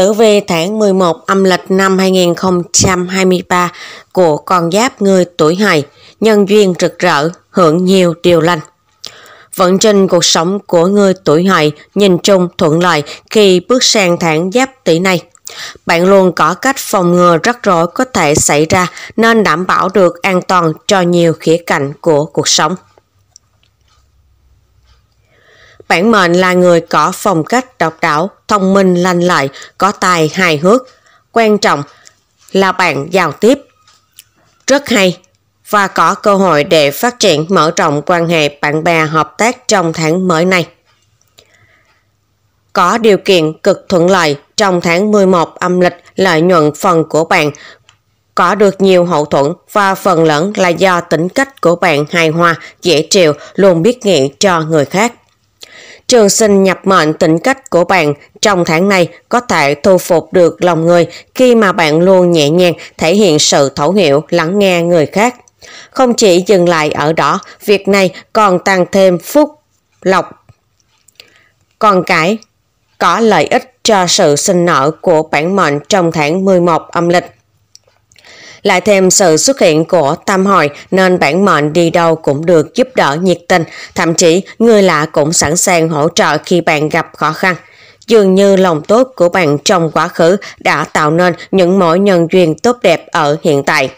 Tử vi tháng 11 âm lịch năm 2023 của con giáp người tuổi hài, nhân duyên rực rỡ, hưởng nhiều điều lành. Vận trình cuộc sống của người tuổi hài nhìn chung thuận lợi khi bước sang tháng giáp tỷ này. Bạn luôn có cách phòng ngừa rắc rối có thể xảy ra nên đảm bảo được an toàn cho nhiều khía cạnh của cuộc sống. Bản mệnh là người có phong cách độc đáo, thông minh lanh lợi, có tài hài hước. Quan trọng là bạn giao tiếp. Rất hay và có cơ hội để phát triển mở rộng quan hệ bạn bè hợp tác trong tháng mới này. Có điều kiện cực thuận lợi trong tháng 11 âm lịch lợi nhuận phần của bạn có được nhiều hậu thuẫn và phần lớn là do tính cách của bạn hài hòa, dễ chịu, luôn biết nghĩ cho người khác. Trường sinh nhập mệnh tính cách của bạn trong tháng này có thể thu phục được lòng người khi mà bạn luôn nhẹ nhàng thể hiện sự thấu hiểu lắng nghe người khác. Không chỉ dừng lại ở đó, việc này còn tăng thêm phúc, lộc. Còn cái có lợi ích cho sự sinh nở của bản mệnh trong tháng 11 âm lịch. Lại thêm sự xuất hiện của tam hội nên bản mệnh đi đâu cũng được giúp đỡ nhiệt tình, thậm chí người lạ cũng sẵn sàng hỗ trợ khi bạn gặp khó khăn. Dường như lòng tốt của bạn trong quá khứ đã tạo nên những mối nhân duyên tốt đẹp ở hiện tại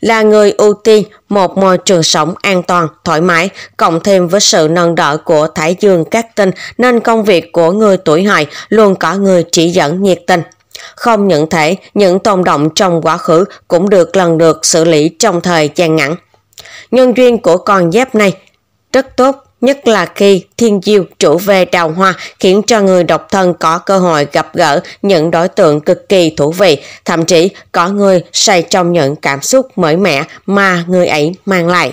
là người ưu tiên một môi trường sống an toàn, thoải mái, cộng thêm với sự nâng đỡ của Thái Dương các tinh nên công việc của người tuổi hợi luôn có người chỉ dẫn nhiệt tình. Không những thể, những tồn động trong quá khứ cũng được lần được xử lý trong thời gian ngắn. Nhân duyên của con dép này rất tốt, nhất là khi thiên diêu chủ về đào hoa khiến cho người độc thân có cơ hội gặp gỡ những đối tượng cực kỳ thú vị, thậm chí có người say trong những cảm xúc mới mẻ mà người ấy mang lại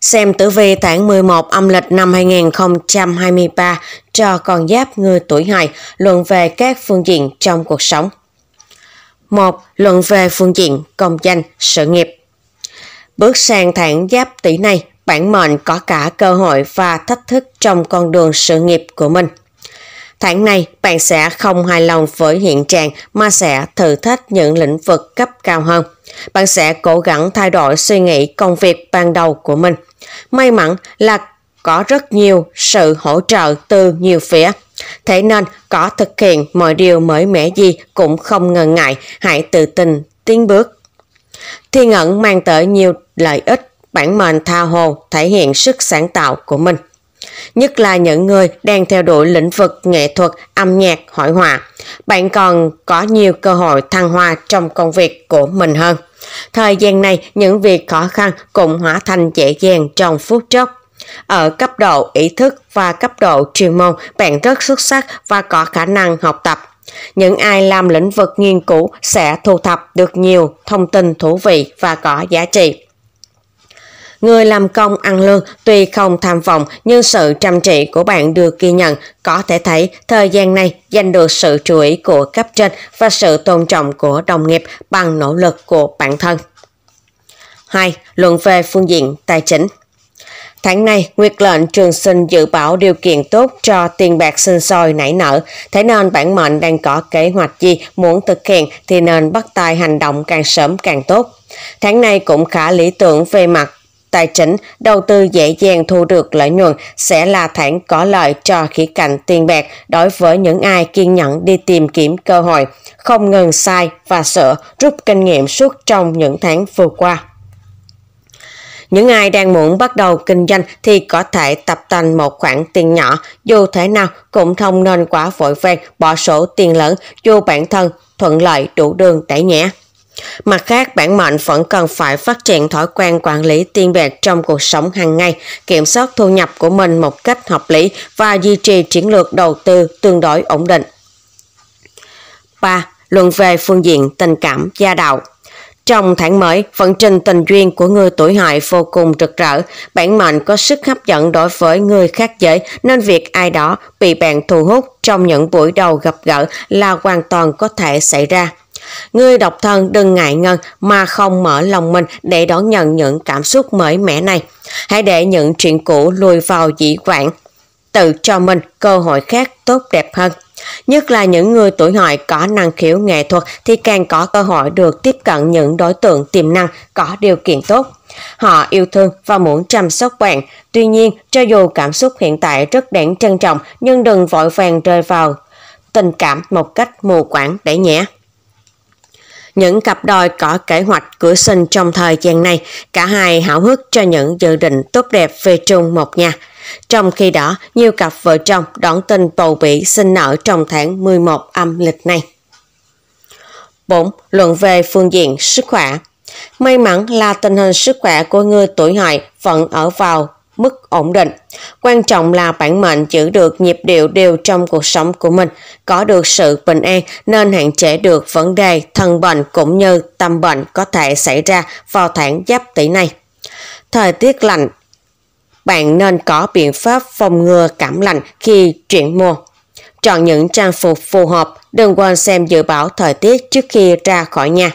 xem tử vi tháng 11 âm lịch năm 2023 cho con giáp người tuổi hài luận về các phương diện trong cuộc sống. 1. Luận về phương diện công danh, sự nghiệp. Bước sang tháng giáp tỷ này, bản mệnh có cả cơ hội và thách thức trong con đường sự nghiệp của mình. Tháng này, bạn sẽ không hài lòng với hiện trạng mà sẽ thử thách những lĩnh vực cấp cao hơn. Bạn sẽ cố gắng thay đổi suy nghĩ công việc ban đầu của mình. May mắn là có rất nhiều sự hỗ trợ từ nhiều phía. Thế nên có thực hiện mọi điều mới mẻ gì cũng không ngần ngại, hãy tự tin tiến bước. Thiên ẩn mang tới nhiều lợi ích, bản mệnh tha hồ thể hiện sức sáng tạo của mình nhất là những người đang theo đuổi lĩnh vực nghệ thuật, âm nhạc, hội họa. Bạn còn có nhiều cơ hội thăng hoa trong công việc của mình hơn. Thời gian này, những việc khó khăn cũng hóa thành dễ dàng trong phút chốc. Ở cấp độ ý thức và cấp độ chuyên môn, bạn rất xuất sắc và có khả năng học tập. Những ai làm lĩnh vực nghiên cứu sẽ thu thập được nhiều thông tin thú vị và có giá trị. Người làm công ăn lương tuy không tham vọng nhưng sự chăm chỉ của bạn được ghi nhận. Có thể thấy thời gian này giành được sự chú ý của cấp trên và sự tôn trọng của đồng nghiệp bằng nỗ lực của bản thân. 2. Luận về phương diện tài chính Tháng này, Nguyệt lệnh trường sinh dự báo điều kiện tốt cho tiền bạc sinh sôi nảy nở. Thế nên bản mệnh đang có kế hoạch gì muốn thực hiện thì nên bắt tay hành động càng sớm càng tốt. Tháng này cũng khá lý tưởng về mặt Tài chính, đầu tư dễ dàng thu được lợi nhuận sẽ là tháng có lợi cho khía cạnh tiền bạc đối với những ai kiên nhẫn đi tìm kiếm cơ hội, không ngừng sai và sửa, rút kinh nghiệm suốt trong những tháng vừa qua. Những ai đang muốn bắt đầu kinh doanh thì có thể tập thành một khoản tiền nhỏ, dù thế nào cũng không nên quá vội vàng bỏ sổ tiền lớn, dù bản thân thuận lợi đủ đường đẩy nhẹ. Mặt khác, bản mệnh vẫn cần phải phát triển thói quen quản lý tiền bạc trong cuộc sống hàng ngày, kiểm soát thu nhập của mình một cách hợp lý và duy trì chiến lược đầu tư tương đối ổn định. 3. Luận về phương diện tình cảm gia đạo trong tháng mới, vận trình tình duyên của người tuổi hại vô cùng rực rỡ. Bản mệnh có sức hấp dẫn đối với người khác giới, nên việc ai đó bị bạn thu hút trong những buổi đầu gặp gỡ là hoàn toàn có thể xảy ra người độc thân đừng ngại ngần mà không mở lòng mình để đón nhận những cảm xúc mới mẻ này. Hãy để những chuyện cũ lùi vào dĩ vãng, tự cho mình cơ hội khác tốt đẹp hơn. Nhất là những người tuổi hợi có năng khiếu nghệ thuật thì càng có cơ hội được tiếp cận những đối tượng tiềm năng có điều kiện tốt. Họ yêu thương và muốn chăm sóc bạn. Tuy nhiên, cho dù cảm xúc hiện tại rất đáng trân trọng nhưng đừng vội vàng rơi vào tình cảm một cách mù quáng để nhé. Những cặp đôi có kế hoạch cửa sinh trong thời gian này, cả hai hảo hức cho những dự định tốt đẹp về chung một nhà. Trong khi đó, nhiều cặp vợ chồng đón tin bầu bị sinh nở trong tháng 11 âm lịch này. 4. Luận về phương diện sức khỏe May mắn là tình hình sức khỏe của người tuổi hợi vẫn ở vào mức ổn định. Quan trọng là bản mệnh giữ được nhịp điệu đều trong cuộc sống của mình, có được sự bình an nên hạn chế được vấn đề thân bệnh cũng như tâm bệnh có thể xảy ra vào tháng giáp tỷ này. Thời tiết lạnh bạn nên có biện pháp phòng ngừa cảm lạnh khi chuyển mùa. Chọn những trang phục phù hợp, đừng quên xem dự báo thời tiết trước khi ra khỏi nhà.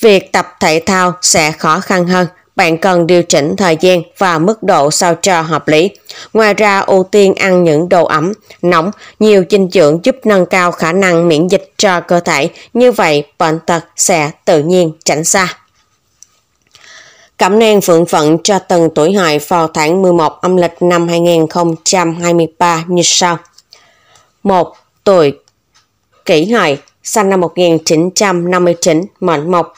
Việc tập thể thao sẽ khó khăn hơn, bạn cần điều chỉnh thời gian và mức độ sao cho hợp lý. Ngoài ra ưu tiên ăn những đồ ẩm, nóng, nhiều dinh dưỡng giúp nâng cao khả năng miễn dịch cho cơ thể, như vậy bệnh tật sẽ tự nhiên tránh xa. Cẩm nang phượng phận cho từng tuổi hợi vào tháng 11 âm lịch năm 2023 như sau. 1. Tuổi Kỷ Hợi, sinh năm 1959, mệnh mộc,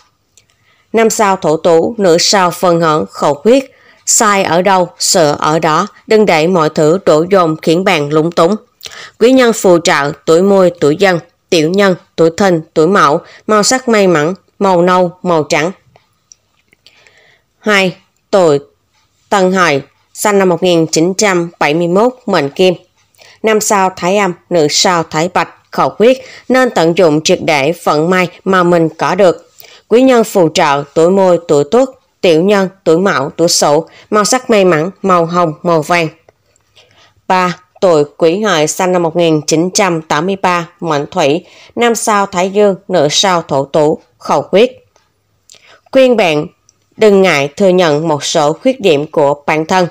năm sao thổ tú, nữ sao phần hận, khẩu huyết. Sai ở đâu, sợ ở đó, đừng để mọi thứ đổ dồn khiến bạn lúng túng. Quý nhân phù trợ, tuổi môi, tuổi dân, tiểu nhân, tuổi thìn, tuổi mão, màu sắc may mắn, màu nâu, màu trắng. 2. Tuổi Tân Hợi, sinh năm 1971, mệnh kim. Năm sao thái âm, nữ sao thái bạch, khẩu quyết nên tận dụng triệt để vận may mà mình có được quý nhân phù trợ, tuổi môi, tuổi tuất, tiểu nhân, tuổi mão, tuổi sửu, màu sắc may mắn, màu hồng, màu vàng. 3. Tuổi quý Hợi sinh năm 1983, mệnh thủy, nam sao Thái Dương, nữ sao Thổ Tú, khẩu quyết. Khuyên bạn đừng ngại thừa nhận một số khuyết điểm của bản thân.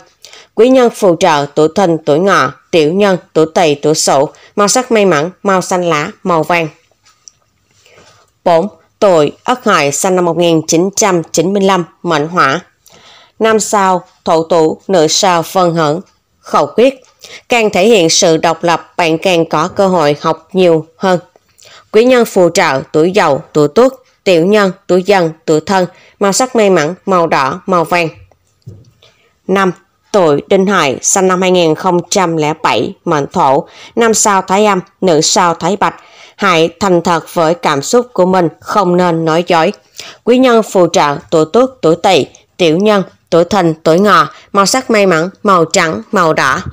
Quý nhân phù trợ tuổi thìn, tuổi ngọ, tiểu nhân, tuổi tỵ, tuổi sửu, màu sắc may mắn, màu xanh lá, màu vàng. 4. Tội ất hại sinh năm 1995, mệnh hỏa. Nam sao, thổ tủ, nữ sao phân hận. Khẩu quyết, càng thể hiện sự độc lập bạn càng có cơ hội học nhiều hơn. Quý nhân phù trợ, tuổi giàu, tuổi tốt tiểu nhân, tuổi dân tuổi thân, màu sắc may mắn, màu đỏ, màu vàng. năm Tuổi Đinh Hợi, sinh năm 2007, mệnh thổ, nam sao Thái Âm, nữ sao Thái Bạch, hãy thành thật với cảm xúc của mình, không nên nói dối. Quý nhân phù trợ tuổi tuất, tuổi tỵ, tiểu nhân, tuổi thìn, tuổi ngọ, màu sắc may mắn, màu trắng, màu đỏ.